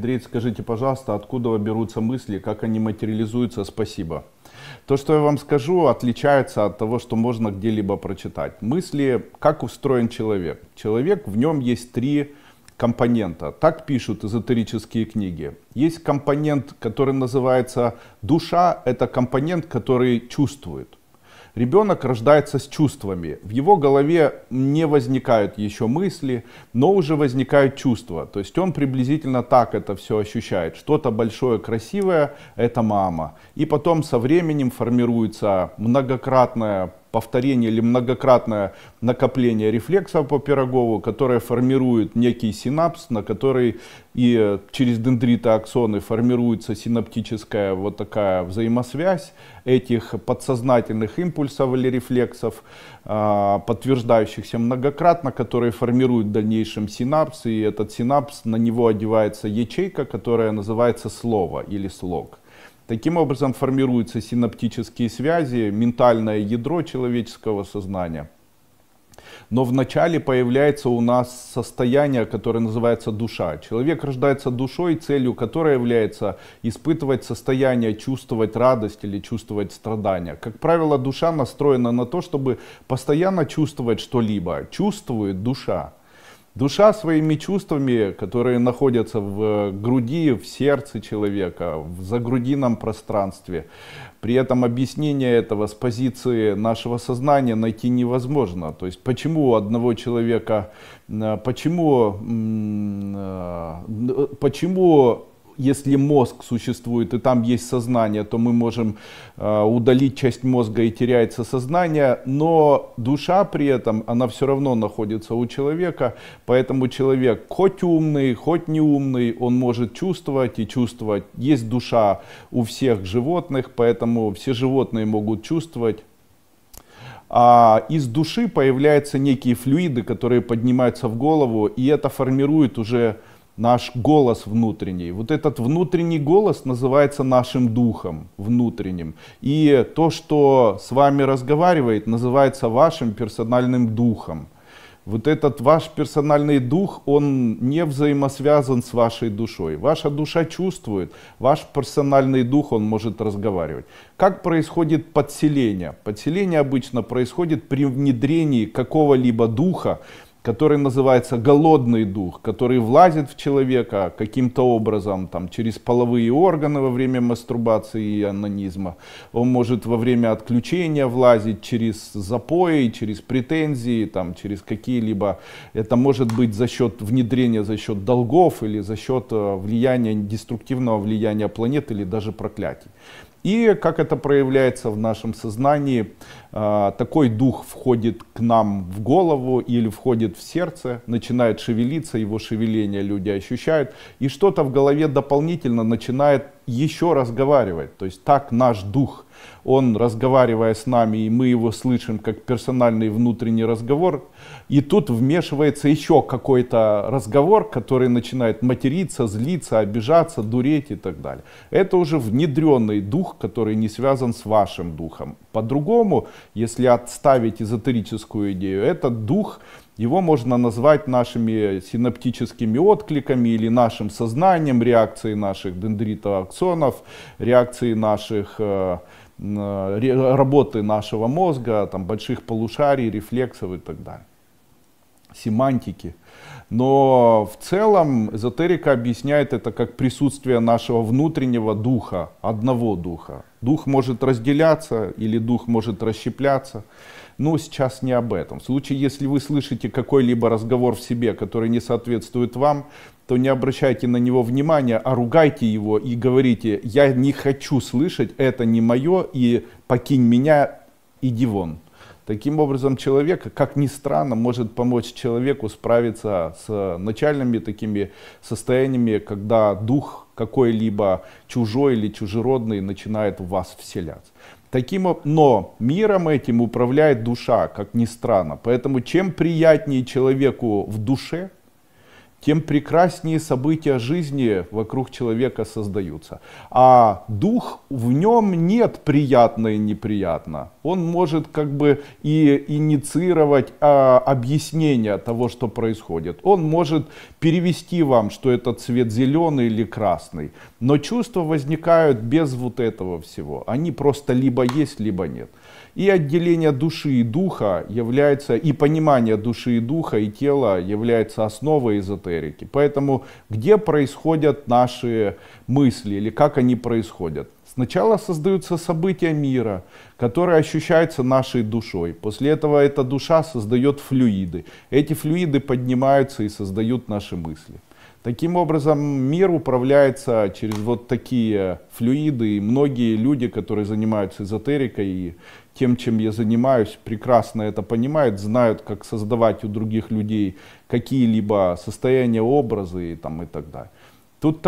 Андрей, скажите, пожалуйста, откуда берутся мысли, как они материализуются? Спасибо. То, что я вам скажу, отличается от того, что можно где-либо прочитать. Мысли, как устроен человек. Человек, в нем есть три компонента. Так пишут эзотерические книги. Есть компонент, который называется душа. Это компонент, который чувствует. Ребенок рождается с чувствами. В его голове не возникают еще мысли, но уже возникают чувства. То есть он приблизительно так это все ощущает. Что-то большое, красивое — это мама. И потом со временем формируется многократная повторение или многократное накопление рефлексов по Пирогову, которое формирует некий синапс, на который и через дендриты, аксоны формируется синаптическая вот такая взаимосвязь этих подсознательных импульсов или рефлексов, а, подтверждающихся многократно, которые формируют в дальнейшем синапс, и этот синапс, на него одевается ячейка, которая называется слово или слог. Таким образом формируются синаптические связи, ментальное ядро человеческого сознания. Но вначале появляется у нас состояние, которое называется душа. Человек рождается душой, целью которой является испытывать состояние, чувствовать радость или чувствовать страдания. Как правило, душа настроена на то, чтобы постоянно чувствовать что-либо. Чувствует душа. Душа своими чувствами, которые находятся в э, груди, в сердце человека, в загрудином пространстве. При этом объяснение этого с позиции нашего сознания найти невозможно. То есть почему у одного человека, э, почему, э, почему если мозг существует и там есть сознание, то мы можем э, удалить часть мозга и теряется сознание, но душа при этом, она все равно находится у человека, поэтому человек хоть умный, хоть неумный, он может чувствовать и чувствовать. Есть душа у всех животных, поэтому все животные могут чувствовать, а из души появляются некие флюиды, которые поднимаются в голову, и это формирует уже наш голос внутренний. Вот этот внутренний голос называется нашим духом внутренним. И то, что с вами разговаривает, называется вашим персональным духом. Вот этот ваш персональный дух, он не взаимосвязан с вашей душой. Ваша душа чувствует, ваш персональный дух, он может разговаривать. Как происходит подселение? Подселение обычно происходит при внедрении какого-либо духа, который называется голодный дух, который влазит в человека каким-то образом, там, через половые органы во время мастурбации и анонизма. Он может во время отключения влазить через запои, через претензии, там, через какие-либо... Это может быть за счет внедрения, за счет долгов или за счет э, влияния, деструктивного влияния планет или даже проклятий. И как это проявляется в нашем сознании, а, такой дух входит к нам в голову или входит в сердце, начинает шевелиться, его шевеление люди ощущают, и что-то в голове дополнительно начинает еще разговаривает. То есть так наш дух, он разговаривая с нами, и мы его слышим как персональный внутренний разговор. И тут вмешивается еще какой-то разговор, который начинает материться, злиться, обижаться, дуреть и так далее. Это уже внедренный дух, который не связан с вашим духом. По-другому, если отставить эзотерическую идею, этот дух его можно назвать нашими синаптическими откликами или нашим сознанием, реакцией наших дендритов, аксонов, реакцией наших э, э, работы нашего мозга, там, больших полушарий, рефлексов и так далее, семантики. Но в целом эзотерика объясняет это как присутствие нашего внутреннего духа, одного духа. Дух может разделяться или дух может расщепляться. Но сейчас не об этом. В случае, если вы слышите какой-либо разговор в себе, который не соответствует вам, то не обращайте на него внимания, а ругайте его и говорите, я не хочу слышать, это не мое, и покинь меня, иди вон. Таким образом, человек, как ни странно, может помочь человеку справиться с начальными такими состояниями, когда дух какой-либо чужой или чужеродный начинает в вас вселяться. Таким, но миром этим управляет душа, как ни странно. Поэтому чем приятнее человеку в душе, тем прекраснее события жизни вокруг человека создаются. А дух, в нем нет приятно и неприятно. Он может как бы и инициировать а, объяснение того, что происходит. Он может перевести вам, что это цвет зеленый или красный. Но чувства возникают без вот этого всего. Они просто либо есть, либо нет. И отделение души и духа является, и понимание души и духа и тела является основой эзотерики эзотерики. Поэтому где происходят наши мысли или как они происходят? Сначала создаются события мира, которые ощущаются нашей душой. После этого эта душа создает флюиды. Эти флюиды поднимаются и создают наши мысли. Таким образом, мир управляется через вот такие флюиды, и многие люди, которые занимаются эзотерикой и тем, чем я занимаюсь, прекрасно это понимают, знают, как создавать у других людей какие-либо состояния, образы и, там, и так далее. Тут